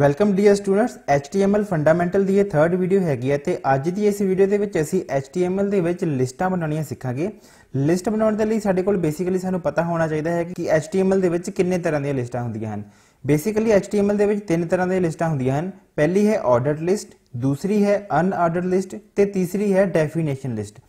welcome dear students HTML fundamental ਦੀ ਇਹ 3rd video ਹੈਗੀ ਹੈ ਤੇ ਅੱਜ ਦੀ ਇਸ ਵੀਡੀਓ ਦੇ ਵਿੱਚ ਅਸੀਂ HTML ਦੇ ਵਿੱਚ ਲਿਸਟਾਂ ਬਣਾਉਣੀਆਂ ਸਿੱਖਾਂਗੇ ਲਿਸਟ ਬਣਾਉਣ ਦੇ ਲਈ ਸਾਡੇ ਕੋਲ ਬੇਸਿਕਲੀ ਸਾਨੂੰ ਪਤਾ ਹੋਣਾ ਚਾਹੀਦਾ ਹੈ ਕਿ HTML ਦੇ ਵਿੱਚ ਕਿੰਨੇ ਤਰ੍ਹਾਂ ਦੀਆਂ ਲਿਸਟਾਂ ਹੁੰਦੀਆਂ ਹਨ ਬੇਸਿਕਲੀ HTML ਦੇ ਵਿੱਚ ਤਿੰਨ ਤਰ੍ਹਾਂ ਦੀਆਂ ਲਿਸਟਾਂ ਹੁੰਦੀਆਂ ਹਨ ਪਹਿਲੀ ਹੈ ਆਰਡਰਡ ਲਿਸਟ ਦੂਸਰੀ ਹੈ ਅਨਆਰਡਰਡ ਲਿਸਟ ਤੇ ਤੀਸਰੀ ਹੈ ਡੈਫੀਨੇਸ਼ਨ ਲਿਸਟ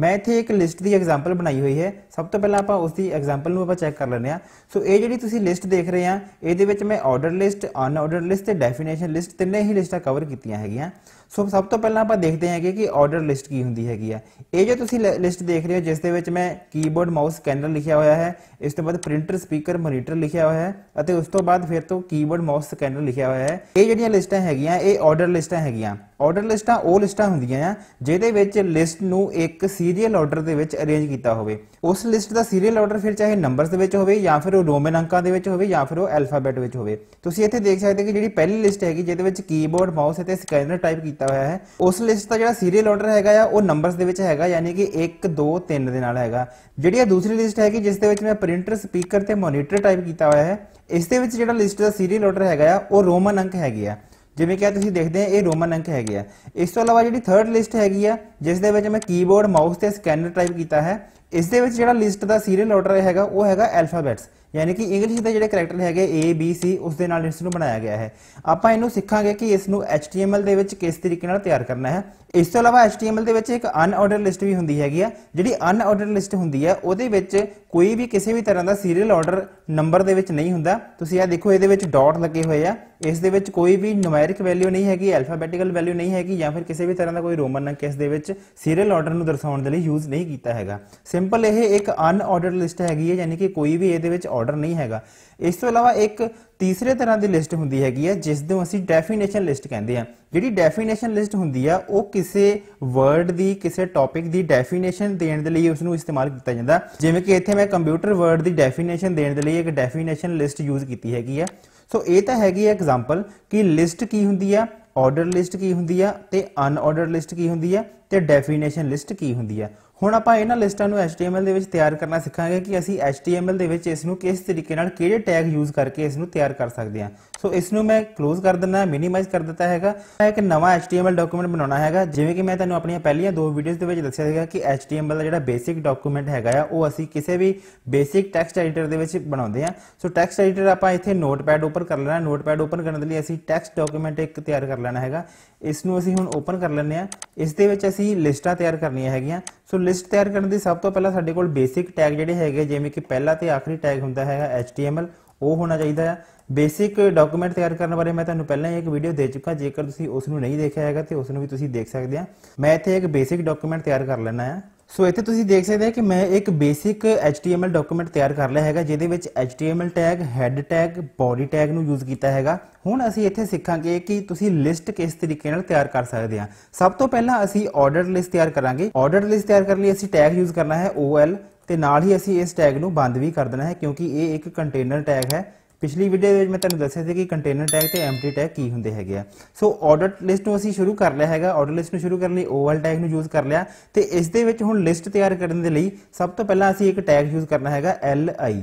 ਮੈਂ ਇੱਥੇ ਇੱਕ ਲਿਸਟ ਦੀ ਐਗਜ਼ਾਮਪਲ ਬਣਾਈ ਹੋਈ ਹੈ ਸਭ ਤੋਂ ਪਹਿਲਾਂ ਆਪਾਂ ਉਸ ਦੀ ਐਗਜ਼ਾਮਪਲ ਨੂੰ ਆਪਾਂ ਚੈੱਕ ਕਰ ਲੈਂਦੇ ਆ ਸੋ ਇਹ ਜਿਹੜੀ ਤੁਸੀਂ ਲਿਸਟ ਦੇਖ ਰਹੇ ਆ ਇਹਦੇ ਵਿੱਚ ਮੈਂ ਆਰਡਰ ਲਿਸਟ ਅਨਆਰਡਰ ਲਿਸਟ ਤੇ ਡੈਫੀਨੇਸ਼ਨ ਲਿਸਟ ਤਿੰਨੇ ਹੀ ਲਿਸਟਾਂ ਕਵਰ ਕੀਤੀਆਂ ਹੈਗੀਆਂ ਸੋ ਸਭ ਤੋਂ ਪਹਿਲਾਂ ਆਪਾਂ ਦੇਖਦੇ ਹਾਂਗੇ ਕਿ ਆਰਡਰ ਲਿਸਟ ਕੀ ਹੁੰਦੀ ਹੈਗੀ ਆ ਇਹ ਜੋ ਤੁਸੀਂ ਲਿਸਟ ਦੇਖ ਰਹੇ ਹੋ ਜਿਸ ਦੇ ਵਿੱਚ ਮੈਂ ਕੀਬੋਰਡ ਮਾਊਸ ਸਕੈਨਰ ਲਿਖਿਆ ਹੋਇਆ ਹੈ ਇਸ ਤੋਂ ਬਾਅਦ ਪ੍ਰਿੰਟਰ ਸਪੀਕਰ ਮੋਨੀਟਰ ਲਿਖਿਆ ਹੋਇਆ ਹੈ ਅਤੇ ਉਸ ਤੋਂ ਬਾਅਦ ਫਿਰ ਤੋਂ ਕੀਬੋਰਡ ਮਾਊਸ ਸਕੈਨਰ ਲਿਖਿਆ ਹੋਇਆ ਹੈ ਇਹ ਜਿਹੜੀਆਂ ਲਿਸਟਾਂ ਹੈਗੀਆਂ ਇਹ ਆਰਡਰ ਲਿਸਟਾਂ ਹੈਗੀਆਂ ਆਰਡਰ ਲਿਸਟਾਂ ਉਹ ਲਿਸਟਾਂ ਹੁੰਦੀਆਂ ਆ ਜਿਹਦੇ ਵਿੱਚ ਲਿਸਟ ਨੂੰ ਇੱਕ ਸੀਰੀਅਲ ਆਰਡਰ ਦੇ ਵਿੱਚ ਅਰੇਂਜ ਕੀਤਾ ਹੋਵੇ ਉਸ ਲਿਸਟ ਦਾ ਸੀਰੀਅਲ ਆਰਡਰ ਫਿਰ ਚਾਹੇ ਨੰਬਰਸ ਦੇ ਵਿੱਚ ਹੋਵੇ ਜਾਂ ਫਿਰ ਉਹ ਰੋਮਨ ਅੰਕਾਂ ਦੇ ਵਿੱਚ ਹੋਵੇ ਜਾਂ ਫਿਰ ਉਹ ਅਲਫਾਬੈਟ ਵਿੱਚ ਹੋਵੇ ਤੁਸੀਂ ਇੱਥੇ ਦੇਖ ਸਕਦੇ ਕਿ ਜਿਹੜੀ ਪਹਿਲੀ ਲਿਸਟ ਹੈਗੀ ਜਿਹਦੇ ਵਿੱਚ ਕੀਬੋਰਡ ਮਾਊਸ ਅਤੇ ਸਕੈਨਰ ਟਾਈਪ ਕੀਤਾ ਹੋਇਆ ਹੈ ਉਸ ਲਿਸਟ ਦਾ ਜਿਹੜਾ ਸੀਰੀਅਲ ਆਰਡਰ ਹੈਗਾ ਆ ਉਹ ਨੰਬਰਸ ਦੇ ਵਿੱਚ ਹੈਗਾ ਯਾਨੀ ਕਿ 1 2 3 ਦੇ ਨਾਲ ਹੈਗਾ ਜਿਹੜੀ ਆ ਦੂਸਰੀ ਲਿਸਟ ਹੈਗੀ ਜਿਸ ਦੇ ਵਿੱਚ ਮੈਂ ਪ੍ਰਿੰਟਰ ਸਪੀਕਰ ਤੇ ਮੋਨੀਟਰ ਟਾਈਪ ਕੀਤਾ ਹੋਇਆ ਹੈ ਇਸ ਦੇ ਵਿੱਚ ਜਿਹੜਾ ਲਿਸਟ ਦਾ ਸੀਰੀਅਲ ਆਰਡਰ ਹੈਗਾ ਆ ਉਹ ਰੋਮਨ ਅੰਕ ਹੈਗੇ ਆ ਜਿਵੇਂ ਕਿ ਤੁਸੀਂ ਦੇਖਦੇ ਆ ਇਹ ਰੋਮਨ ਅੰਕ ਹੈਗੇ ਆ ਇਸ ਤੋਂ ਇਲਾਵਾ ਜਿਹੜੀ ਥਰਡ ਲਿਸਟ ਹੈਗੀ ਆ ਜਿਸ ਦੇ ਵਿੱਚ ਮੈਂ ਕੀਬੋਰਡ ਮਾਊਸ ਤੇ ਸਕੈਨਰ ਟਾਈਪ ਕੀਤਾ ਹੈ ਇਸ ਦੇ ਵਿੱਚ ਜਿਹੜਾ ਲਿਸਟ ਦਾ ਸੀਰੀਅਲ ਆਰਡਰ ਹੈਗਾ ਉਹ ਹੈਗਾ ਐਲਫਾਬੈਟਸ ਯਾਨੀ ਕਿ ਇੰਗਲਿਸ਼ ਦੇ ਜਿਹੜੇ ਕੈਰੈਕਟਰ ਹੈਗੇ A B C ਉਸ ਦੇ ਨਾਲ ਇਸ ਨੂੰ ਬਣਾਇਆ ਗਿਆ ਹੈ ਆਪਾਂ ਇਹਨੂੰ ਸਿੱਖਾਂਗੇ ਕਿ ਇਸ ਨੂੰ HTML ਦੇ ਵਿੱਚ ਕਿਸ ਤਰੀਕੇ ਨਾਲ ਤਿਆਰ ਕਰਨਾ ਹੈ ਇਸ ਤੋਂ ਇਲਾਵਾ HTML ਦੇ ਵਿੱਚ ਇੱਕ ਅਨਆਰਡਰ ਲਿਸਟ ਵੀ ਹੁੰਦੀ ਹੈਗੀ ਆ ਜਿਹੜੀ ਅਨਆਰਡਰ ਲਿਸਟ ਹੁੰਦੀ ਹੈ ਉਹਦੇ ਵਿੱਚ ਕੋਈ ਵੀ ਕਿਸੇ ਵੀ ਤਰ੍ਹਾਂ ਦਾ ਸੀਰੀਅਲ ਆਰਡਰ ਨੰਬਰ ਦੇ ਵਿੱਚ ਨਹੀਂ ਹੁੰਦਾ ਤੁਸੀਂ ਇਹ ਦੇਖੋ ਇਹਦੇ ਵਿੱਚ ਡਾਟ ਲੱਗੇ ਹੋਏ ਆ ਇਸ ਦੇ ਵਿੱਚ ਕੋਈ ਵੀ ਨੂਮੈਰਿਕ ਵੈਲਿਊ ਨਹੀਂ ਹੈਗੀ ਅਲਫਾਬੈਟਿਕਲ ਵੈਲਿਊ ਨਹੀਂ ਹੈਗੀ ਜਾਂ ਫਿਰ ਕਿਸੇ ਵੀ ਤਰ੍ਹਾਂ ਦਾ ਕੋਈ ਰੋਮਨ ਅੰਕ ਇਸ ਦੇ ਵਿੱਚ ਸੀਰੀਅਲ ਆਰਡਰ ਨੂੰ ਦਰਸਾਉਣ ਦੇ ਲਈ ਯੂਜ਼ ਨਹੀਂ ਕੀਤਾ ਹੈਗਾ ਸਿੰਪਲ ਇਹ ਇੱਕ ਅਨਆਰਡਰ ਲਿਸਟ ਹੈਗੀ ਹੈ ਯਾਨੀ ਕਿ ਕੋਈ ਵੀ ਇਹਦੇ ਵਿੱਚ ਆਰਡਰ ਨਹੀਂ ਹੈਗਾ ਇਸ ਤੋਂ ਇਲਾਵਾ ਇੱਕ ਤੀਸਰੇ ਤਰ੍ਹਾਂ ਦੀ ਲਿਸਟ ਹੁੰਦੀ ਹੈਗੀ ਹੈ ਜਿਸ ਨੂੰ ਅਸੀਂ ਡੈਫੀਨੇਸ਼ਨ ਲਿਸਟ ਕਹਿੰਦੇ ਆ ਜਿਹੜੀ ਡੈਫੀਨੇਸ਼ਨ ਲਿਸਟ ਹੁੰਦੀ ਆ ਉਹ ਕਿਸੇ ਵਰਡ ਦੀ ਕਿਸੇ ਟੌਪਿਕ ਦੀ ਡੈਫੀਨੇਸ਼ਨ ਦੇਣ ਦੇ ਲਈ ਉਸ ਨੂੰ ਇਸਤੇਮਾਲ ਕੀਤਾ ਜਾਂਦਾ ਜਿਵੇਂ ਕਿ ਇੱਥੇ ਮੈਂ ਕੰਪਿਊਟਰ ਵਰਡ ਦੀ ਡੈਫੀਨੇਸ਼ਨ ਦੇਣ ਦੇ ਲਈ ਇੱਕ ਡੈਫੀਨੇਸ਼ਨ ਲਿਸਟ ਯੂਜ਼ ਕੀਤੀ ਹੈਗੀ ਆ ਸੋ ਇਹ ਤਾਂ ਹੈਗੀ ਹੈ ਐਗਜ਼ਾਮਪਲ ਕਿ ਲਿਸਟ ਕੀ ਹੁੰਦੀ ਆ ਆਰਡਰ ਲਿਸਟ ਕੀ ਹੁੰਦੀ ਆ ਤੇ ਅਨਆਰਡਰ ਲਿਸਟ ਕੀ ਹੁੰਦੀ ਆ ਤੇ ਡੈਫੀਨੇਸ਼ਨ ਲਿਸਟ ਕੀ ਹੁੰਦੀ ਆ ਹੁਣ ਆਪਾਂ ਇਹਨਾਂ ਲਿਸਟਾਂ ਨੂੰ HTML ਦੇ ਵਿੱਚ ਤਿਆਰ ਕਰਨਾ ਸਿੱਖਾਂਗੇ ਕਿ ਅਸੀਂ HTML ਦੇ ਵਿੱਚ ਇਸ ਨੂੰ ਕਿਸ ਤਰੀਕੇ ਨਾਲ ਕਿਹੜੇ ਟੈਗ ਯੂਜ਼ ਕਰਕੇ ਇਸ ਨੂੰ ਤਿਆਰ ਕਰ ਸਕਦੇ ਹਾਂ ਸੋ ਇਸ ਨੂੰ ਮੈਂ ক্লোਜ਼ ਕਰ ਦਿੰਦਾ ਮਿਨੀਮਾਈਜ਼ ਕਰ ਦਿੱਤਾ ਹੈਗਾ ਮੈਂ ਇੱਕ ਨਵਾਂ HTML ਡਾਕੂਮੈਂਟ ਬਣਾਉਣਾ ਹੈਗਾ ਜਿਵੇਂ ਕਿ ਮੈਂ ਤੁਹਾਨੂੰ ਆਪਣੀਆਂ ਪਹਿਲੀਆਂ ਦੋ ਵੀਡੀਓਜ਼ ਦੇ ਵਿੱਚ ਦੱਸਿਆ ਸੀਗਾ ਕਿ HTML ਦਾ ਜਿਹੜਾ ਬੇਸਿਕ ਡਾਕੂਮੈਂਟ ਹੈਗਾ ਆ ਉਹ ਅਸੀਂ ਕਿਸੇ ਵੀ ਬੇਸਿਕ ਟੈਕਸਟ ਐਡੀਟਰ ਦੇ ਵਿੱਚ ਬਣਾਉਂਦੇ ਆ ਸੋ ਟੈਕਸਟ ਐਡੀਟਰ ਆਪਾਂ ਇੱਥੇ ਨੋਟਪੈਡ ਓਪਨ ਕਰ ਲੈਣਾ ਨੋਟਪੈਡ ਓਪਨ ਕਰਨ ਦੇ ਲਈ ਅਸੀਂ ਟੈਕਸਟ ਡਾਕੂਮੈਂਟ ਇੱਕ ਤਿਆਰ ਕਰ ਲੈਣਾ ਹੈਗਾ ਇਸ ਨੂੰ ਅਸੀਂ ਹੁਣ ਓਪਨ ਕਰ ਲੈਂਦੇ ਆ ਇਸ ਦੇ ਵਿੱਚ ਅਸੀਂ ਲਿਸਟਾਂ ਤਿਆਰ ਕਰਨੀਆਂ ਹੈਗੀਆਂ ਸੋ ਲਿਸਟ ਤਿਆਰ ਕਰਨ ਦੀ ਸਭ ਤੋਂ ਪਹਿਲਾਂ ਸਾਡੇ ਕੋਲ ਬੇਸਿਕ ਟੈਗ ਜਿਹੜੇ ਹੈਗੇ ਜਿਵੇਂ ਕਿ ਪਹਿਲਾ ਤੇ ਆਖਰੀ ਟੈਗ ਹੁੰਦਾ ਹੈ HTML ਉਹ ਹੋਣਾ ਚਾਹੀਦਾ ਹੈ ਬੇਸਿਕ ਡਾਕੂਮੈਂਟ ਤਿਆਰ ਕਰਨ ਬਾਰੇ ਮੈਂ ਤੁਹਾਨੂੰ ਪਹਿਲਾਂ ਹੀ ਇੱਕ ਵੀਡੀਓ ਦੇ ਚੁੱਕਾ ਜੇਕਰ ਤੁਸੀਂ ਉਸ ਨੂੰ ਨਹੀਂ ਦੇਖਿਆ ਹੈਗਾ ਤੇ ਉਸ ਨੂੰ ਵੀ ਤੁਸੀਂ ਦੇਖ ਸਕਦੇ ਆ ਮੈਂ ਇੱਥੇ ਇੱਕ ਬੇਸਿਕ ਡਾਕੂਮੈਂਟ ਤਿਆਰ ਕਰ ਲੈਣਾ ਹੈ ਸੋ ਇੱਥੇ ਤੁਸੀਂ ਦੇਖ ਸਕਦੇ ਹੋ ਕਿ ਮੈਂ ਇੱਕ ਬੇਸਿਕ HTML ਡਾਕੂਮੈਂਟ ਤਿਆਰ ਕਰ ਲਿਆ ਹੈਗਾ ਜਿਹਦੇ ਵਿੱਚ HTML tag head tag body tag ਨੂੰ ਯੂਜ਼ ਕੀਤਾ ਹੈਗਾ ਹੁਣ ਅਸੀਂ ਇੱਥੇ ਸਿੱਖਾਂਗੇ ਕਿ ਤੁਸੀਂ ਲਿਸਟ ਕਿਸ ਤਰੀਕੇ ਨਾਲ ਤਿਆਰ ਕਰ ਸਕਦੇ ਆ ਸਭ ਤੋਂ ਪਹਿਲਾਂ ਅਸੀਂ ਆਰਡਰ ਲਿਸਟ ਤਿਆਰ ਕਰਾਂਗੇ ਆਰਡਰ ਲਿਸਟ ਤਿਆਰ ਕਰਨ ਲਈ ਅਸੀਂ ਟੈਗ ਯੂਜ਼ ਕਰਨਾ ਹੈ OL ਤੇ ਨਾਲ ਹੀ ਅਸੀਂ ਇਸ ਟੈਗ ਨੂੰ ਬੰਦ ਵੀ ਕਰ ਦੇਣਾ ਹੈ ਕਿਉਂਕਿ ਇਹ ਇੱਕ ਕੰਟੇਨਰ ਟੈਗ ਹੈ ਪਿਛਲੀ ਵੀਡੀਓ ਵਿੱਚ ਮੈਂ ਤੁਹਾਨੂੰ ਦੱਸਿਆ ਸੀ ਕਿ ਕੰਟੇਨਰ ਟੈਗ ਤੇ ਐਮਪਟੀ ਟੈਗ ਕੀ ਹੁੰਦੇ ਹੈਗੇ ਆ ਸੋ ਆਰਡਰ ਲਿਸਟ ਨੂੰ ਅਸੀਂ ਸ਼ੁਰੂ ਕਰ ਲਿਆ ਹੈਗਾ ਆਰਡਰ ਲਿਸਟ ਨੂੰ ਸ਼ੁਰੂ ਕਰਨ ਲਈ ਓਵਲ ਟੈਗ ਨੂੰ ਯੂਜ਼ ਕਰ ਲਿਆ ਤੇ ਇਸ ਦੇ ਵਿੱਚ ਹੁਣ ਲਿਸਟ ਤਿਆਰ ਕਰਨ ਦੇ ਲਈ ਸਭ ਤੋਂ ਪਹਿਲਾਂ ਅਸੀਂ ਇੱਕ ਟੈਗ ਯੂਜ਼ ਕਰਨਾ ਹੈਗਾ ਐਲ ਆਈ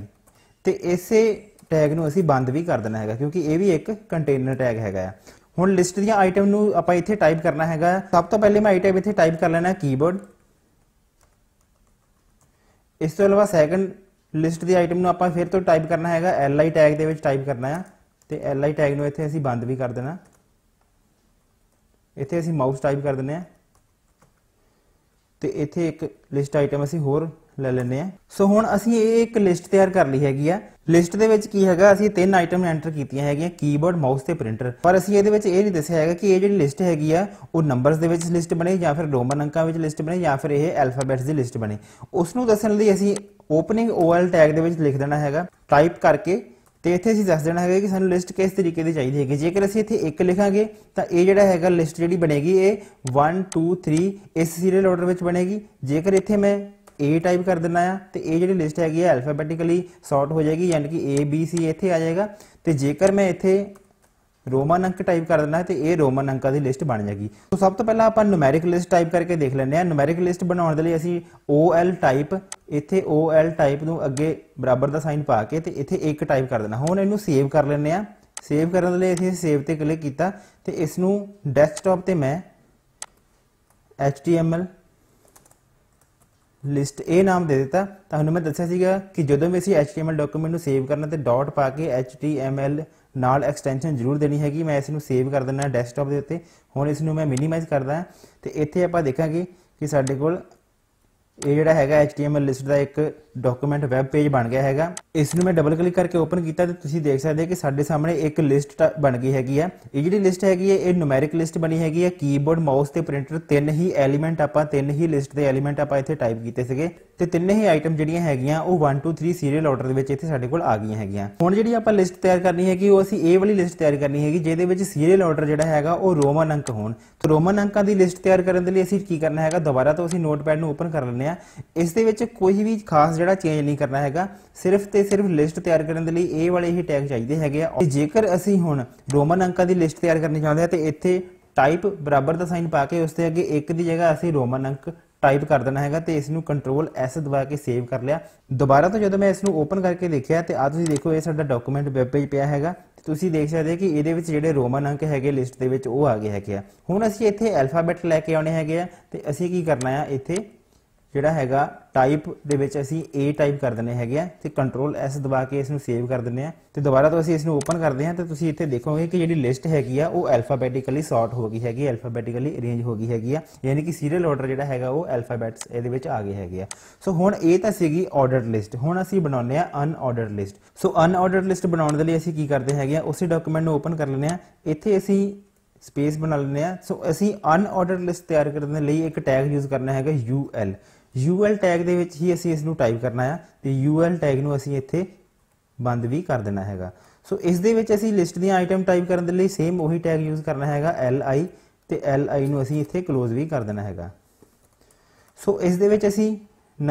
ਤੇ ਇਸੇ ਟੈਗ ਨੂੰ ਅਸੀਂ ਬੰਦ ਵੀ ਕਰ ਦੇਣਾ ਹੈਗਾ ਕਿਉਂਕਿ ਇਹ ਵੀ ਇੱਕ ਕੰਟੇਨਰ ਟੈਗ ਹੈਗਾ ਆ ਹੁਣ ਲਿਸਟ ਦੀਆਂ ਆਈਟਮ ਨੂੰ ਆਪਾਂ ਇੱਥੇ ਟਾਈਪ ਕਰਨਾ ਹੈਗਾ ਸਭ ਤੋਂ ਪਹਿਲੇ ਮੈਂ ਆਈਟਮ ਇੱਥੇ ਟਾਈਪ ਕਰ ਲੈਣਾ ਕੀਬੋਰਡ ਇਸ ਤੋਂ ਇਲਾਵਾ ਸੈਕੰਡ ਲਿਸਟ ਦੀ ਆਈਟਮ ਨੂੰ ਆਪਾਂ ਫਿਰ ਤੋਂ ਟਾਈਪ ਕਰਨਾ ਹੈਗਾ ਐਲ ਆਈ ਟੈਗ ਦੇ ਵਿੱਚ ਟਾਈਪ ਕਰਨਾ ਆ ਤੇ ਐਲ ਆਈ ਟੈਗ ਨੂੰ ਇੱਥੇ ਅਸੀਂ ਬੰਦ ਵੀ ਕਰ ਦੇਣਾ ਇੱਥੇ ਅਸੀਂ ਮਾਊਸ ਟਾਈਪ ਕਰ ਦਿੰਨੇ ਆ ਤੇ ਇੱਥੇ ਇੱਕ ਲਿਸਟ ਆਈਟਮ ਅਸੀਂ ਹੋਰ ਲੈ ਲੈਨੇ ਆ ਸੋ ਹੁਣ ਅਸੀਂ ਇਹ ਇੱਕ ਲਿਸਟ ਤਿਆਰ ਕਰ ਲਈ ਹੈਗੀ ਆ ਲਿਸਟ ਦੇ ਵਿੱਚ ਕੀ ਹੈਗਾ ਅਸੀਂ ਤਿੰਨ ਆਈਟਮ ਐਂਟਰ ਕੀਤੀਆਂ ਹੈਗੀਆਂ ਕੀਬੋਰਡ ਮਾਊਸ ਤੇ ਪ੍ਰਿੰਟਰ ਪਰ ਅਸੀਂ ਇਹਦੇ ਵਿੱਚ ਇਹ ਨਹੀਂ ਦੱਸਿਆ ਹੈਗਾ ਕਿ ਇਹ ਜਿਹੜੀ ਲਿਸਟ ਹੈਗੀ ਆ ਉਹ ਨੰਬਰਸ ਦੇ ਵਿੱਚ ਲਿਸਟ ਬਣੇ ਜਾਂ ਫਿਰ ਰੋਮਨ ਅੰਕਾਂ ਵਿੱਚ ਲਿਸਟ ਬਣੇ ਜਾਂ ਫਿਰ ਇਹ ਐਲਫਾਬੈਟਸ ਦੀ ਲਿਸਟ ਬਣੇ ਉਸ ਨੂੰ ਦੱਸਣ ਲਈ ਅਸੀਂ ਓਪਨਿੰਗ ਓਐਲ ਟੈਗ ਦੇ ਵਿੱਚ ਲਿਖ ਦੇਣਾ ਹੈਗਾ ਟਾਈਪ ਕਰਕੇ ਤੇ ਇੱਥੇ ਅਸੀਂ ਦੱਸ ਦੇਣਾ ਹੈਗਾ ਕਿ ਸਾਨੂੰ ਲਿਸਟ ਕਿਸ ਤਰੀਕੇ ਦੀ ਚਾਹੀਦੀ ਹੈਗੀ ਜੇਕਰ ਅਸੀਂ ਇੱਥੇ 1 ਲਿਖਾਂਗੇ ਤਾਂ ਇਹ ਜਿਹੜਾ ਹੈਗਾ ਲਿਸਟ ਜਿਹੜੀ ਬਣੇਗੀ ਇਹ 1 2 3 ਇਸ ਸੀਰੀਅਲ ਆਰਡਰ ਵਿੱਚ ਬਣੇਗੀ ਜੇਕਰ ਇੱਥੇ ਮੈਂ A ਟਾਈਪ ਕਰ ਦਿੰਨਾ ਆ ਤੇ ਇਹ ਜਿਹੜੀ ਲਿਸਟ ਹੈਗੀ ਹੈ ਅਲਫਾਬੈਟਿਕਲੀ ਸੌਰਟ ਹੋ ਜਾਏਗੀ ਯਾਨੀ ਕਿ A B C ਇੱਥੇ ਆ ਜਾਏਗਾ ਤੇ ਜੇਕਰ ਮੈਂ ਇੱਥੇ ਰੋਮਨ ਅੰਕ ਟਾਈਪ ਕਰ ਦਿੰਨਾ ਤੇ ਇਹ ਰੋਮਨ ਅੰਕਾਂ ਦੀ ਲਿਸਟ ਬਣ ਜਾਏਗੀ ਸੋ ਸਭ ਤੋਂ ਪਹਿਲਾਂ ਆਪਾਂ ਨੂਮੈਰਿਕ ਲਿਸਟ ਟਾਈਪ ਕਰਕੇ ਦੇਖ ਲੈਂਦੇ ਆ ਨੂਮੈਰਿਕ ਲਿਸਟ ਬਣਾਉਣ ਦੇ ਲਈ ਅਸੀਂ ਐਲ ਟਾਈਪ ਇੱਥੇ ਐਲ ਟਾਈਪ ਨੂੰ ਅੱਗੇ ਬਰਾਬਰ ਦਾ ਸਾਈਨ ਪਾ ਕੇ ਤੇ ਇੱਥੇ ਇੱਕ ਟਾਈਪ ਕਰ ਦਿੰਨਾ ਹੁਣ ਇਹਨੂੰ ਸੇਵ ਕਰ ਲੈਂਦੇ ਆ ਸੇਵ ਕਰਨ ਦੇ ਲਈ ਅਸੀਂ ਸੇਵ ਤੇ ਕਲਿੱਕ ਕੀਤਾ ਤੇ ਇਸ ਨੂੰ ਡੈਸਕਟਾਪ ਤੇ ਮੈਂ HTML ਲਿਸਟ ਇਹ ਨਾਮ ਦੇ ਦਿੱਤਾ ਤੁਹਾਨੂੰ ਮੈਂ ਦੱਸਿਆ ਸੀਗਾ ਕਿ ਜਦੋਂ ਵੀ ਅਸੀਂ HTML ਡਾਕੂਮੈਂਟ ਨੂੰ ਸੇਵ ਕਰਨਾ ਤੇ ਡਾਟ ਪਾ ਕੇ HTML ਨਾਲ ਐਕਸਟੈਂਸ਼ਨ ਜ਼ਰੂਰ ਦੇਣੀ ਹੈਗੀ ਮੈਂ ਇਸ ਨੂੰ ਸੇਵ ਕਰ ਦਿੰਦਾ ਡੈਸਕਟਾਪ ਦੇ ਉੱਤੇ ਹੁਣ ਇਸ ਨੂੰ ਮੈਂ ਮਿਨੀਮਾਈਜ਼ ਕਰਦਾ ਤੇ ਇੱਥੇ ਆਪਾਂ ਦੇਖਾਂਗੇ ਕਿ ਸਾਡੇ ਕੋਲ ਇਹ ਜਿਹੜਾ ਹੈਗਾ HTML ਲਿਸਟ ਦਾ ਇੱਕ ਡਾਕੂਮੈਂਟ ਵੈਬ ਪੇਜ ਬਣ ਗਿਆ ਹੈਗਾ ਇਸ ਨੂੰ ਮੈਂ ਡਬਲ ਕਲਿੱਕ ਕਰਕੇ ਓਪਨ ਕੀਤਾ ਤੇ ਤੁਸੀਂ ਦੇਖ ਸਕਦੇ ਹੋ ਕਿ ਸਾਡੇ ਸਾਹਮਣੇ ਇੱਕ ਲਿਸਟ ਬਣ ਗਈ ਹੈਗੀ ਆ ਇਹ ਜਿਹੜੀ ਲਿਸਟ ਹੈਗੀ ਹੈ ਇਹ ਨੂਮੈਰਿਕ ਲਿਸਟ ਬਣੀ ਹੈਗੀ ਹੈ ਕੀਬੋਰਡ ਮਾਊਸ ਤੇ ਪ੍ਰਿੰਟਰ ਤਿੰਨ ਹੀ ਐਲੀਮੈਂਟ ਆਪਾਂ ਤਿੰਨ ਹੀ ਲਿਸਟ ਦੇ ਐਲੀਮੈਂਟ ਆਪਾਂ ਇੱਥੇ ਟਾਈਪ ਕੀਤੇ ਸੀਗੇ ਤੇ ਤਿੰਨੇ ਹੀ ਆਈਟਮ ਜਿਹੜੀਆਂ ਹੈਗੀਆਂ ਉਹ 1 2 3 ਸੀਰੀਅਲ ਆਰਡਰ ਦੇ ਵਿੱਚ ਇੱਥੇ ਸਾਡੇ ਕੋਲ ਆ ਗਈਆਂ ਹੈਗੀਆਂ ਹੁਣ ਜਿਹੜੀ ਆਪਾਂ ਲਿਸਟ ਤਿਆਰ ਕਰਨੀ ਹੈਗੀ ਉਹ ਅਸੀਂ ਇਹ ਵਾਲੀ ਲਿਸਟ ਤਿਆਰ ਕਰਨੀ ਹੈਗੀ ਜਿਹਦੇ ਵਿੱਚ ਸੀਰੀਅਲ ਆਰਡਰ ਜਿਹੜਾ ਹੈਗਾ ਉਹ ਰੋਮਨ ਅੰਕ ਹੋਣ ਤੇ ਰੋਮਨ ਅੰਕਾਂ ਦੀ ਲਿਸਟ ਤਿਆਰ ਕਰਨ ਦੇ ਲਈ ਅਸੀਂ ਕੀ ਕਰਨਾ ਹੈਗਾ ਦੁਬਾਰਾ ਤੋਂ ਅਸੀਂ ਨੋਟਪੈਡ ਨੂੰ ਓਪਨ ਕਰ ਲੈਂਦੇ ਆ ਇਸ ਦੇ ਵਿੱਚ ਕੋਈ ਵੀ ਖਾਸ ਜਿਹੜਾ ਚੇਂਜ ਨਹੀਂ ਕਰਨਾ ਹੈਗਾ ਸਿਰਫ ਤੇ ਸਿਰਫ ਲਿਸਟ ਤਿਆਰ ਕਰਨ ਦੇ ਲਈ ਇਹ ਵਾਲੇ ਹੀ ਟੈਗ ਚਾਹੀਦੇ ਹੈਗੇ ਆ ਜੇਕਰ ਅਸੀਂ ਹੁਣ ਰੋਮਨ ਅੰਕਾਂ ਦੀ ਲਿਸਟ ਤਿਆਰ ਕਰਨੀ ਚਾਹੁੰਦੇ ਆ ਤੇ ਇੱਥੇ ਟਾਈਪ ਬਰਾਬਰ ਦਾ ਸਾਈਨ ਪਾ ਕੇ ਉਸ ਦੇ ਅੱਗੇ ਇੱਕ ਦੀ ਜਗ੍ਹਾ ਅਸੀਂ ਰੋਮਨ ਅੰਕ ਟਾਈਪ ਕਰ ਦੇਣਾ ਹੈਗਾ ਤੇ ਇਸ ਨੂੰ ਕੰਟਰੋਲ ਐਸ ਦਬਾ ਕੇ ਸੇਵ ਕਰ ਲਿਆ ਦੁਬਾਰਾ ਤੋਂ ਜਦੋਂ ਮੈਂ ਇਸ ਨੂੰ ਓਪਨ ਕਰਕੇ ਦੇਖਿਆ ਤੇ ਆ ਤੁਸੀਂ ਦੇਖੋ ਇਹ ਸਾਡਾ ਡਾਕੂਮੈਂਟ ਵੈਬ ਪੇਜ ਪਿਆ ਹੈਗਾ ਤੁਸੀਂ ਦੇਖ ਸਕਦੇ ਹੋ ਕਿ ਇਹਦੇ ਵਿੱਚ ਜਿਹੜੇ ਰੋਮਨ ਅੰਕ ਹੈਗੇ ਲਿਸਟ ਦੇ ਵਿੱਚ ਉਹ ਆ ਗਏ ਹੈਗੇ ਆ ਹੁਣ ਅਸੀਂ ਇੱਥੇ ਐਲਫਾਬੈਟ ਲੈ ਕੇ ਆਉਣੇ ਹੈਗੇ ਆ ਤੇ ਅਸੀਂ ਕੀ ਕਰਨਾ ਆ ਇੱਥੇ ਜਿਹੜਾ ਹੈਗਾ ਟਾਈਪ ਦੇ ਵਿੱਚ ਅਸੀਂ A ਟਾਈਪ ਕਰ ਦਿੰਨੇ ਹੈਗੇ ਆ ਤੇ ਕੰਟਰੋਲ S ਦਬਾ ਕੇ ਇਸ ਨੂੰ ਸੇਵ ਕਰ ਦਿੰਨੇ ਆ ਤੇ ਦੁਬਾਰਾ ਤੋਂ ਅਸੀਂ ਇਸ ਨੂੰ ਓਪਨ ਕਰਦੇ ਹਾਂ ਤੇ ਤੁਸੀਂ ਇੱਥੇ ਦੇਖੋਗੇ ਕਿ ਜਿਹੜੀ ਲਿਸਟ ਹੈਗੀ ਆ ਉਹ ਅਲਫਾਬੈਟਿਕਲੀ ਸੌਰਟ ਹੋ ਗਈ ਹੈਗੀ ਅਲਫਾਬੈਟਿਕਲੀ ਅਰੇਂਜ ਹੋ ਗਈ ਹੈਗੀ ਆ ਯਾਨੀ ਕਿ ਸੀਰੀਅਲ ਆਰਡਰ ਜਿਹੜਾ ਹੈਗਾ ਉਹ ਅਲਫਾਬੈਟਸ ਇਹਦੇ ਵਿੱਚ ਆ ਗਏ ਹੈਗੇ ਆ ਸੋ ਹੁਣ ਇਹ ਤਾਂ ਸੀਗੀ ਆਰਡਰਡ ਲਿਸਟ ਹੁਣ ਅਸੀਂ ਬਣਾਉਨੇ ਆ ਅਨਆਰਡਰਡ ਲਿਸਟ ਸੋ ਅਨਆਰਡਰਡ ਲਿਸਟ ਬਣਾਉਣ ਦੇ ਲਈ ਅਸੀਂ ਕੀ ਕਰਦੇ ਹੈਗੇ ਆ ਉਸੇ ਡਾਕੂਮੈਂਟ ਨੂੰ ਓਪਨ ਕਰ ਲੈਂਦੇ ਆ ਇੱਥੇ ਅਸੀਂ ਸਪੇਸ ਬਣਾ ਲੈਂਦੇ ਆ ਸੋ ਅਸੀਂ ਅਨਆਰਡਰਡ ਲਿਸਟ ਤਿਆਰ ਕਰਨ ਦੇ ਲਈ ਇੱਕ ਟੈਗ ਯੂਜ਼ ਕਰਨਾ ਹੈਗਾ UL UL ਟੈਗ ਦੇ ਵਿੱਚ ਹੀ ਅਸੀਂ ਇਸ ਨੂੰ ਟਾਈਪ ਕਰਨਾ ਆ ਤੇ UL ਟੈਗ ਨੂੰ ਅਸੀਂ ਇੱਥੇ ਬੰਦ ਵੀ ਕਰ ਦੇਣਾ ਹੈਗਾ ਸੋ ਇਸ ਦੇ ਵਿੱਚ ਅਸੀਂ ਲਿਸਟ ਦੀਆਂ ਆਈਟਮ ਟਾਈਪ ਕਰਨ ਦੇ ਲਈ ਸੇਮ ਉਹੀ ਟੈਗ ਯੂਜ਼ ਕਰਨਾ ਹੈਗਾ li ਤੇ li ਨੂੰ ਅਸੀਂ ਇੱਥੇ ক্লোਜ਼ ਵੀ ਕਰ ਦੇਣਾ ਹੈਗਾ ਸੋ ਇਸ ਦੇ ਵਿੱਚ ਅਸੀਂ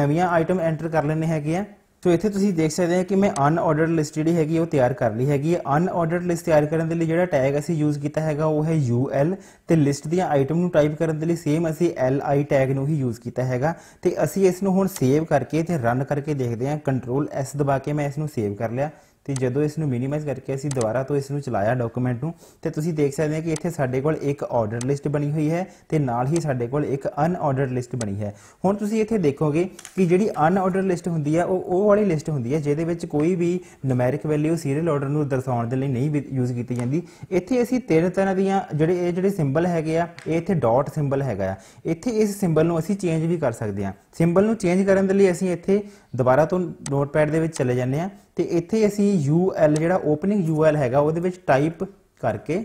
ਨਵੀਆਂ ਆਈਟਮ ਐਂਟਰ ਕਰ ਲੈਣੇ ਹੈਗੇ ਆ ਸੋ ਇੱਥੇ ਤੁਸੀਂ ਦੇਖ ਸਕਦੇ ਹੋ ਕਿ ਮੈਂ ਅਨਆਰਡਰਡ ਲਿਸਟ ਜਿਹੜੀ ਹੈਗੀ ਉਹ ਤਿਆਰ ਕਰ ਲਈ ਹੈਗੀ ਅਨ ਅਨਆਰਡਰਡ ਲਿਸਟ ਤਿਆਰ ਕਰਨ ਦੇ ਲਈ ਜਿਹੜਾ ਟੈਗ ਅਸੀਂ ਯੂਜ਼ ਕੀਤਾ ਹੈਗਾ ਉਹ ਹੈ ਐਲ ਤੇ ਲਿਸਟ ਦੀਆਂ ਆਈਟਮ ਨੂੰ ਟਾਈਪ ਕਰਨ ਦੇ ਲਈ ਸੇਮ ਅਸੀਂ ਆਈ ਟੈਗ ਨੂੰ ਹੀ ਯੂਜ਼ ਕੀਤਾ ਹੈਗਾ ਤੇ ਅਸੀਂ ਇਸ ਨੂੰ ਹੁਣ ਸੇਵ ਕਰਕੇ ਤੇ ਰਨ ਕਰਕੇ ਦੇਖਦੇ ਹਾਂ ਕੰਟਰੋਲ ਐਸ ਦਬਾ ਕੇ ਮੈਂ ਇਸ ਨੂੰ ਸੇਵ ਕਰ ਲਿਆ ਤੇ ਜਦੋਂ ਇਸ ਨੂੰ ਮਿਨੀਮਾਈਜ਼ ਕਰਕੇ ਅਸੀਂ ਦੁਬਾਰਾ ਤੋਂ ਇਸ ਨੂੰ ਚਲਾਇਆ ਡਾਕੂਮੈਂਟ ਨੂੰ ਤੇ ਤੁਸੀਂ ਦੇਖ ਸਕਦੇ ਹੋ ਕਿ ਇੱਥੇ ਸਾਡੇ ਕੋਲ ਇੱਕ ਆਰਡਰ ਲਿਸਟ ਬਣੀ ਹੋਈ ਹੈ ਤੇ ਨਾਲ ਹੀ ਸਾਡੇ ਕੋਲ ਇੱਕ ਅਨਆਰਡਰ ਲਿਸਟ ਬਣੀ ਹੈ ਹੁਣ ਤੁਸੀਂ ਇੱਥੇ ਦੇਖੋਗੇ ਕਿ ਜਿਹੜੀ ਅਨਆਰਡਰ ਲਿਸਟ ਹੁੰਦੀ ਹੈ ਉਹ ਉਹ ਵਾਲੀ ਲਿਸਟ ਹੁੰਦੀ ਹੈ ਜਿਹਦੇ ਵਿੱਚ ਕੋਈ ਵੀ ਨਮੈਰਿਕ ਵੈਲਿਊ ਸੀਰੀਅਲ ਆਰਡਰ ਨੂੰ ਦਰਸਾਉਣ ਦੇ ਲਈ ਨਹੀਂ ਯੂਜ਼ ਕੀਤੀ ਜਾਂਦੀ ਇੱਥੇ ਅਸੀਂ ਤਿੰਨ ਤਰ੍ਹਾਂ ਦੀਆਂ ਜਿਹੜੇ ਇਹ ਜਿਹੜੇ ਸਿੰਬਲ ਹੈਗੇ ਆ ਇਹ ਇੱਥੇ ਡਾਟ ਸਿੰਬਲ ਹੈਗਾ ਆ ਇੱਥੇ ਇਸ ਸਿੰਬਲ ਨੂੰ ਅਸੀਂ ਚੇਂਜ ਵੀ ਕਰ ਸਕਦੇ ਹਾਂ ਸਿੰਬਲ ਨੂੰ ਚੇਂਜ ਕਰਨ ਦੇ ਲਈ ਅਸੀਂ ਇੱਥੇ ਦੁਬਾਰਾ ਤੋਂ ਨੋਟਪੈਡ ਦੇ ਵਿੱਚ ਚਲੇ ਜਾਂਦੇ ਆ ਤੇ ਇੱਥੇ ਅਸੀਂ UL ਜਿਹੜਾ ਓਪਨਿੰਗ UL ਹੈਗਾ ਉਹਦੇ ਵਿੱਚ ਟਾਈਪ ਕਰਕੇ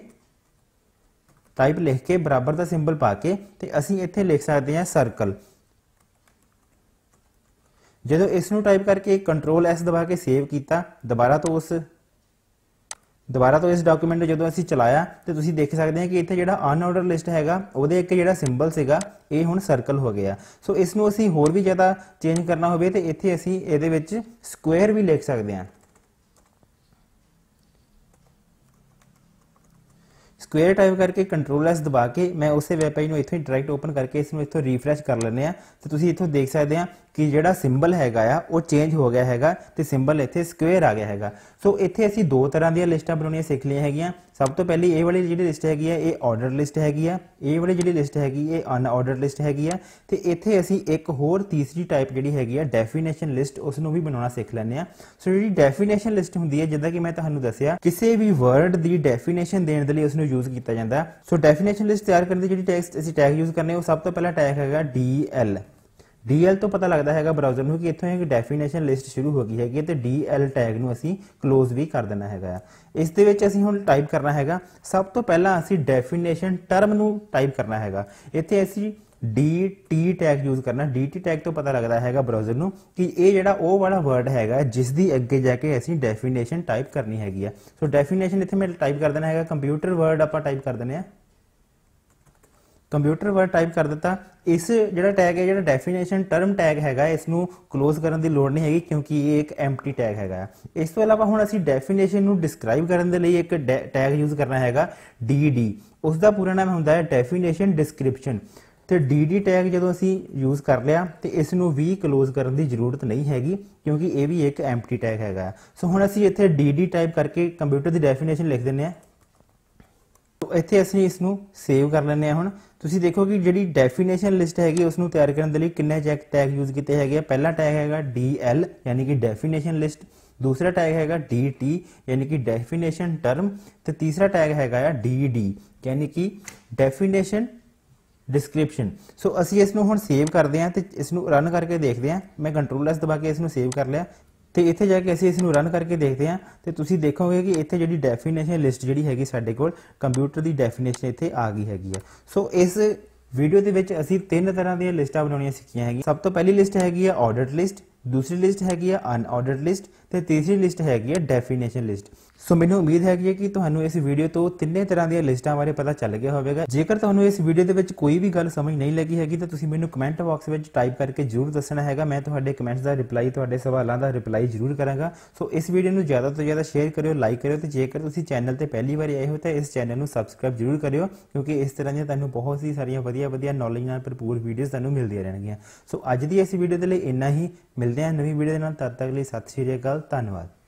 ਟਾਈਪ ਲਿਖ ਕੇ ਬਰਾਬਰ ਦਾ ਸਿੰਬਲ ਪਾ ਕੇ ਤੇ ਅਸੀਂ ਇੱਥੇ ਲਿਖ ਸਕਦੇ ਹਾਂ ਸਰਕਲ ਜਦੋਂ ਇਸ ਨੂੰ ਟਾਈਪ ਕਰਕੇ ਕੰਟਰੋਲ ਐਸ ਦਬਾ ਕੇ ਸੇਵ ਕੀਤਾ ਦੁਬਾਰਾ ਤੋਂ ਉਸ ਦੁਬਾਰਾ ਤੋਂ ਇਸ ਡਾਕੂਮੈਂਟ ਨੂੰ ਜਦੋਂ ਅਸੀਂ ਚਲਾਇਆ ਤੇ ਤੁਸੀਂ ਦੇਖ ਸਕਦੇ ਹੋ ਕਿ ਇੱਥੇ ਜਿਹੜਾ ਅਨਆਰਡਰ ਲਿਸਟ ਹੈਗਾ ਉਹਦੇ ਇੱਕ ਜਿਹੜਾ ਸਿੰਬਲ ਸੀਗਾ ਇਹ ਹੁਣ ਸਰਕਲ ਹੋ ਗਿਆ ਸੋ ਇਸ ਨੂੰ ਅਸੀਂ ਹੋਰ ਵੀ ਜ਼ਿਆਦਾ ਚੇਂਜ ਕਰਨਾ ਹੋਵੇ ਤੇ ਇੱਥੇ ਅਸੀਂ ਇਹਦੇ ਵਿੱਚ ਸਕੁਅਰ ਵੀ ਲਿਖ ਸਕਦੇ ਹਾਂ ਸਕੁਅਰ ਟਾਈਪ ਕਰਕੇ ਕੰਟਰੋਲ ਐਸ ਦਬਾ ਕੇ ਮੈਂ ਉਸੇ ਵੈਬ ਪੇਜ ਨੂੰ ਇੱਥੇ ਡਾਇਰੈਕਟ ਓਪਨ ਕਰਕੇ ਇਸ ਨੂੰ ਇੱਥੋਂ ਰੀਫਰੈਸ਼ ਕਰ ਲੈਂਦੇ ਆ ਤੇ ਤੁਸੀਂ ਇੱਥੋਂ ਦੇਖ ਸਕਦੇ ਆ ਕਿ ਜਿਹੜਾ ਸਿੰਬਲ ਹੈਗਾ ਆ ਉਹ ਚੇਂਜ ਹੋ ਗਿਆ ਹੈਗਾ ਤੇ ਸਿੰਬਲ ਇੱਥੇ ਸਕੁਅਰ ਆ ਗਿਆ ਹੈਗਾ ਸੋ ਇੱਥੇ ਅਸੀਂ ਦੋ ਤਰ੍ਹਾਂ ਦੀਆਂ ਲਿਸਟਾਂ ਬਣਾਉਣੀਆਂ ਸਿੱਖ ਲਈਆਂ ਹੈਗੀਆਂ ਸਭ ਤੋਂ ਪਹਿਲੀ ਇਹ ਵਾਲੀ ਜਿਹੜੀ ਲਿਸਟ ਹੈਗੀ ਆ ਇਹ ਆਰਡਰ ਲਿਸਟ ਹੈਗੀ ਆ ਇਹ ਵਾਲੀ ਜਿਹੜੀ ਲਿਸਟ ਹੈਗੀ ਇਹ ਅਨਆਰਡਰ ਲਿਸਟ ਹੈਗੀ ਆ ਤੇ ਇੱਥੇ ਅਸੀਂ ਇੱਕ ਹੋਰ ਤੀਸਰੀ ਟਾਈਪ ਜਿਹੜੀ ਹੈਗੀ ਆ ਡੈਫੀਨੇਸ਼ਨ ਲਿਸਟ ਉਸ ਨੂੰ ਵੀ ਬਣਾਉਣਾ ਸਿੱਖ ਲੈਂਦੇ ਆ ਸੋ ਜਿਹੜੀ ਡੈਫੀਨੇਸ਼ਨ ਲਿਸਟ ਹੁੰਦੀ ਹੈ ਜਿੱਦਾਂ ਕਿ ਮੈਂ ਤੁਹਾਨੂੰ ਦੱਸਿਆ ਕਿਸੇ ਵੀ ਵਰਡ ਦੀ ਡੈਫੀਨੇਸ਼ਨ ਦੇਣ ਦੇ ਲਈ ਉਸ ਨੂੰ ਯੂਜ਼ ਕੀਤਾ ਜਾਂਦਾ ਸੋ ਡੈਫੀਨੇਸ਼ਨ ਲਿਸਟ ਤਿਆਰ ਕਰਨ ਦੀ ਜਿਹੜੀ ਟੈਕਸਟ ਅਸੀਂ ਟੈਗ ਯੂਜ਼ ਕਰਨੇ ਉਹ ਸਭ ਤੋਂ ਪਹਿਲਾ ਟੈਗ ਹੈਗਾ ਐਲ DL ਤੋਂ ਪਤਾ ਲੱਗਦਾ ਹੈਗਾ ਬ੍ਰਾਊਜ਼ਰ ਨੂੰ ਕਿ ਇੱਥੋਂ ਇੱਕ ਡੈਫੀਨੇਸ਼ਨ ਲਿਸਟ ਸ਼ੁਰੂ ਹੋ ਗਈ ਹੈਗੀ ਤੇ DL ਟੈਗ ਨੂੰ ਅਸੀਂ ক্লোਜ਼ ਵੀ ਕਰ ਦੇਣਾ ਹੈਗਾ ਇਸ ਦੇ ਵਿੱਚ ਅਸੀਂ ਹੁਣ ਟਾਈਪ ਕਰਨਾ ਹੈਗਾ ਸਭ ਤੋਂ ਪਹਿਲਾਂ ਅਸੀਂ ਡੈਫੀਨੇਸ਼ਨ ਟਰਮ ਨੂੰ ਟਾਈਪ ਕਰਨਾ ਹੈਗਾ ਇੱਥੇ ਅਸੀਂ DT ਟੈਗ ਯੂਜ਼ ਕਰਨਾ DT ਟੈਗ ਤੋਂ ਪਤਾ ਲੱਗਦਾ ਹੈਗਾ ਬ੍ਰਾਊਜ਼ਰ ਨੂੰ ਕਿ ਇਹ ਜਿਹੜਾ ਉਹ ਵਾਲਾ ਵਰਡ ਹੈਗਾ ਜਿਸ ਦੀ ਅੱਗੇ ਜਾ ਕੇ ਅਸੀਂ ਡੈਫੀਨੇਸ਼ਨ ਟਾਈਪ ਕਰਨੀ ਹੈਗੀ ਆ ਸੋ ਡੈਫੀਨੇਸ਼ਨ ਇੱਥੇ ਮੈਂ ਟਾਈਪ ਕਰ ਦੇਣਾ ਹੈਗਾ ਕੰਪਿਊਟਰ ਵਰਡ ਆਪਾਂ ਟਾਈਪ ਕਰ ਦਿੰਦੇ ਆ ਕੰਪਿਊਟਰ ਵਰ ਟਾਈਪ ਕਰ ਦਿੱਤਾ ਇਸ ਜਿਹੜਾ ਟੈਗ ਹੈ ਜਿਹੜਾ ਡੈਫੀਨੇਸ਼ਨ ਟਰਮ ਟੈਗ ਹੈਗਾ ਇਸ ਨੂੰ ক্লোਜ਼ ਕਰਨ ਦੀ ਲੋੜ ਨਹੀਂ ਹੈਗੀ ਕਿਉਂਕਿ ਇਹ ਇੱਕ ਐਮਪਟੀ ਟੈਗ ਹੈਗਾ ਇਸ ਤੋਂ ਇਲਾਵਾ ਹੁਣ ਅਸੀਂ ਡੈਫੀਨੇਸ਼ਨ ਨੂੰ ਡਿਸਕ੍ਰਾਈਬ ਕਰਨ ਦੇ ਲਈ ਇੱਕ ਟੈਗ ਯੂਜ਼ ਕਰਨਾ ਹੈਗਾ DD ਉਸ ਦਾ ਪੂਰਾ ਨਾਮ ਹੁੰਦਾ ਹੈ ਡੈਫੀਨੇਸ਼ਨ ਡਿਸਕ੍ਰਿਪਸ਼ਨ ਤੇ DD ਟੈਗ ਜਦੋਂ ਅਸੀਂ ਯੂਜ਼ ਕਰ ਲਿਆ ਤੇ ਇਸ ਨੂੰ ਵੀ ক্লোਜ਼ ਕਰਨ ਦੀ ਜ਼ਰੂਰਤ ਨਹੀਂ ਹੈਗੀ ਕਿਉਂਕਿ ਇਹ ਵੀ ਇੱਕ ਐਮਪਟੀ ਟੈਗ ਹੈਗਾ ਸੋ ਹੁਣ ਅਸੀਂ ਇੱਥੇ DD ਟਾਈਪ ਕਰਕੇ ਕੰਪਿਊਟਰ ਦੀ ਡੈਫੀਨੇਸ਼ਨ ਲਿਖ ਦਿੰਨੇ ਆ ਇੱਥੇ ਅਸੀਂ ਇਸ ਨੂੰ ਸੇਵ ਕਰ ਲੈਂਦੇ ਹਾਂ ਹੁਣ ਤੁਸੀਂ ਦੇਖੋ ਕਿ ਜਿਹੜੀ ਡੈਫੀਨੇਸ਼ਨ ਲਿਸਟ ਹੈਗੀ ਉਸ ਨੂੰ ਤਿਆਰ ਕਰਨ ਦੇ ਲਈ ਕਿੰਨੇ ਜੈਕ ਟੈਗ ਯੂਜ਼ ਕੀਤੇ ਹੈਗੇ ਆ ਪਹਿਲਾ ਟੈਗ ਹੈਗਾ DL ਯਾਨੀ ਕਿ ਡੈਫੀਨੇਸ਼ਨ ਲਿਸਟ ਦੂਸਰਾ ਟੈਗ ਹੈਗਾ DT ਯਾਨੀ ਕਿ ਡੈਫੀਨੇਸ਼ਨ ਟਰਮ ਤੇ ਤੀਸਰਾ ਟੈਗ ਹੈਗਾ ਆ DD ਯਾਨੀ ਕਿ ਡੈਫੀਨੇਸ਼ਨ ਡਿਸਕ੍ਰਿਪਸ਼ਨ ਸੋ ਅਸੀਂ ਇਸ ਨੂੰ ਹੁਣ ਸੇਵ ਕਰਦੇ ਆ ਤੇ ਇਸ ਨੂੰ ਰਨ ਕਰਕੇ ਦੇਖਦੇ ਆ ਮੈਂ ਕੰਟਰੋਲ ਐਸ ਦਬਾ ਕੇ ਇਸ ਨੂੰ ਸੇਵ ਕਰ ਲਿਆ ਤੇ ਇੱਥੇ ਜਾ ਕੇ ਅਸੀਂ ਇਸ ਨੂੰ ਰਨ ਕਰਕੇ ਦੇਖਦੇ ਹਾਂ ਤੇ ਤੁਸੀਂ ਦੇਖੋਗੇ ਕਿ ਇੱਥੇ ਜਿਹੜੀ ਡੈਫੀਨੇਸ਼ਨ ਲਿਸਟ ਜਿਹੜੀ ਹੈਗੀ ਸਾਡੇ ਕੋਲ ਕੰਪਿਊਟਰ ਦੀ ਡੈਫੀਨੇਸ਼ਨ ਇੱਥੇ ਆ ਗਈ ਹੈਗੀ ਹੈ ਸੋ ਇਸ ਵੀਡੀਓ ਦੇ ਵਿੱਚ ਅਸੀਂ ਤਿੰਨ ਤਰ੍ਹਾਂ ਦੀਆਂ ਲਿਸਟਾਂ ਬਣਾਉਣੀਆਂ ਸਿੱਖੀਆਂ ਹੈਗੀ ਸਭ ਤੋਂ ਪਹਿਲੀ ਲਿਸਟ ਹੈਗੀ ਹੈ ਆਡਿਟ ਲਿਸਟ ਦੂਸਰੀ ਲਿਸਟ ਹੈਗੀ ਹੈ ਅਨਆਰਡਰਡ ਲਿਸਟ ਤੇ ਤੀਸਰੀ ਲਿਸਟ ਹੈਗੀ ਹੈ ਡੈਫੀਨੇਸ਼ਨ ਲਿਸਟ ਸੋ ਮੈਨੂੰ ਉਮੀਦ ਹੈ ਕਿ ਤੁਹਾਨੂੰ ਇਸ ਵੀਡੀਓ ਤੋਂ ਤਿੰਨੇ ਤਰ੍ਹਾਂ ਦੀਆਂ ਲਿਸਟਾਂ ਬਾਰੇ ਪਤਾ ਚੱਲ ਗਿਆ ਹੋਵੇਗਾ ਜੇਕਰ ਤੁਹਾਨੂੰ ਇਸ ਵੀਡੀਓ ਦੇ ਵਿੱਚ ਕੋਈ ਵੀ ਗੱਲ ਸਮਝ ਨਹੀਂ ਲੱਗੀ ਹੈਗੀ ਤਾਂ ਤੁਸੀਂ ਮੈਨੂੰ ਕਮੈਂਟ ਬਾਕਸ ਵਿੱਚ ਟਾਈਪ ਕਰਕੇ ਜ਼ਰੂਰ ਦੱਸਣਾ ਹੈਗਾ ਮੈਂ ਤੁਹਾਡੇ ਕਮੈਂਟਸ ਦਾ ਰਿਪਲਾਈ ਤੁਹਾਡੇ ਸਵਾਲਾਂ ਦਾ ਰਿਪਲਾਈ ਜ਼ਰੂਰ ਕਰਾਂਗਾ ਸੋ ਇਸ ਵੀਡੀਓ ਨੂੰ ਜ਼ਿਆਦਾ ਤੋਂ ਜ਼ਿਆਦਾ ਸ਼ੇਅਰ ਕਰਿਓ ਲਾਈਕ ਕਰਿਓ ਤੇ ਜੇਕਰ ਤੁਸੀਂ ਚੈਨਲ ਤੇ ਪਹਿਲੀ ਵਾਰ ਆਏ ਹੋ ਤਾਂ ਇਸ ਚੈਨਲ ਨੂੰ ਸਬਸਕ੍ਰਾਈਬ ਜ਼ਰੂਰ ਕਰਿਓ ਕਿਉਂਕਿ ਇਸ ਤਰ੍ਹਾਂ ਦੀਆਂ ਤੁਹਾਨੂੰ ਬਹੁਤ ਹੀ ਸਾਰੀਆਂ ਵਧੀਆ ਵਧੀਆ ਨੌਲੇਜ ਨਾਲ ਭਰਪੂਰ ਵੀਡੀਓਜ਼ ਤੁਹਾਨੂੰ ਮਿਲਦੀਆਂ ਰਹਿਣਗੀਆਂ ਸੋ ਅੱਜ ਦੀ ਇਸ ਵੀਡੀਓ ਦੇ ਲਈ ਇੰਨਾ ਹੀ ਮਿਲਦੇ ਹਾਂ ਨਵੀਂ ਵੀਡੀਓ ਦੇ ਨਾਲ ਤਦ ਤੱਕ ਲਈ ਸਤਿ ਸ਼੍ਰੀ ਅਕਾਲ ਧੰਨਵਾਦ